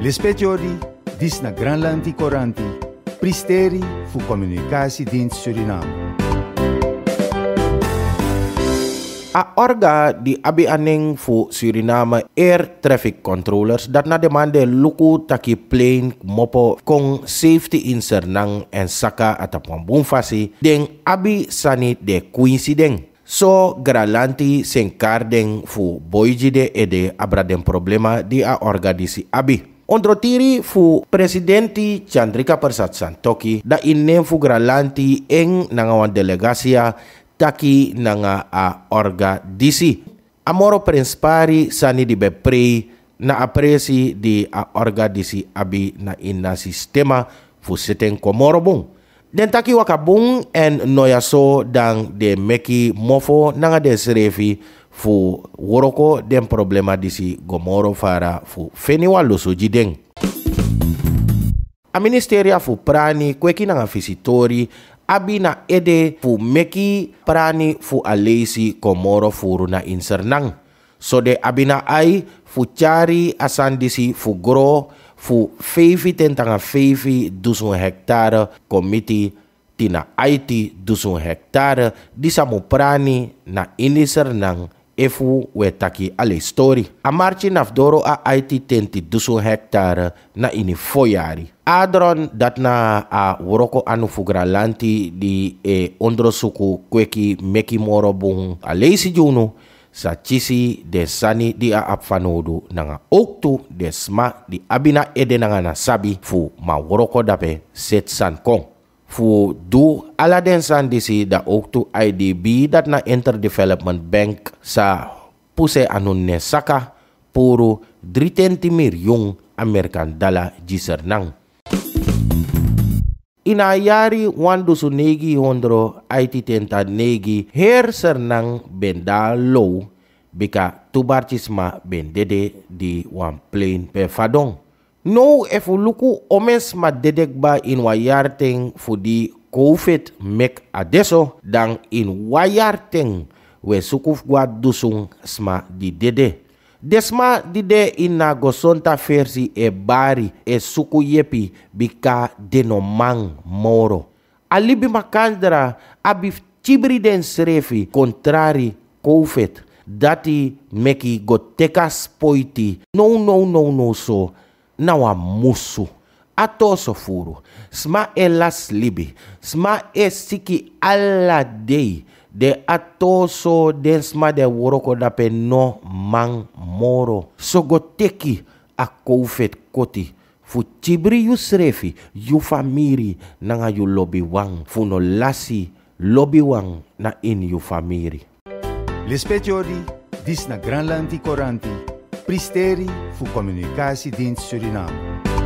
Les speciori dis na Granlanti Coranti, pristeri fu din Suriname. A orga di abi aning fu Suriname air traffic controllers dat na demande luku taki plane mopo kong safety insernang en saka atapon bumfasi deng abi sanit de Quincy deng. So gralanti sengkar deng fu boijide ede abra problema di a orga di si abi. Ondro tiri fu presidenti Chandrika Persat Santoki da innen fu gralanti eng nanga wan delegasia taki nanga a orga disi. Amoro prinspari sani di Bepri, na apresi di a orga disi abi na inna sistema fu seteng komoro bung. Den taki wakabung en noyaso dang de meki mofo nanga de serefi fu woroko den problema disi gomoro fara fu feniwa loso den a ministeria fu prani kweki nanga visitori Abina ede fu meki prani fu alesi komoro furu na insernang so de Abina ai fu chari asan disi fu gro fu feifi ten fevi feifi dusun hektare komiti tina aiti dusun hektare disa prani na inisernang efu we taki ale story. A marchi naf doro a aiti tenti dusu hektare na ini foyari. Adron dat na a woroko anu di e ondrosuku kweki meki moro bung a leisi junu sa chisi de sani di a apfanodu nanga oktu de sma di abina ede nanga na sabi fu ma woroko dape set san kong. voor do aladens San disi dat ook IDB dat na interdevelopment bank sa puse anun ne saka puro 320 milyong American dollar jiser nang. yari wando su negi hondro IT tenta negi her nang benda low bika tubarcisma bendede di wan plane pe No efu luku omes ma dedekba in wajarteng fu di COVID mek adeso dan in wayarting we sukuf gwa dusung sma di dede. Desma dide na gosonta versi e bari e suku yepi bika denomang moro. Alibi makandra abif tibri den srefi contrari COVID dati meki Gottekas Poiti No, no, no, no, so na wa musu ato furu, sma elas las libi sma e siki alla dei de ato so den sma de woroko dape no man moro go teki a kofet koti fu tibri yufamiri srefi yu famiri nanga yu lobi wang. fu lasi lobi wang na in yu famiri Lespetiori, dis na Lanti Koranti. Pristeri fu comunicarsi din Suriname.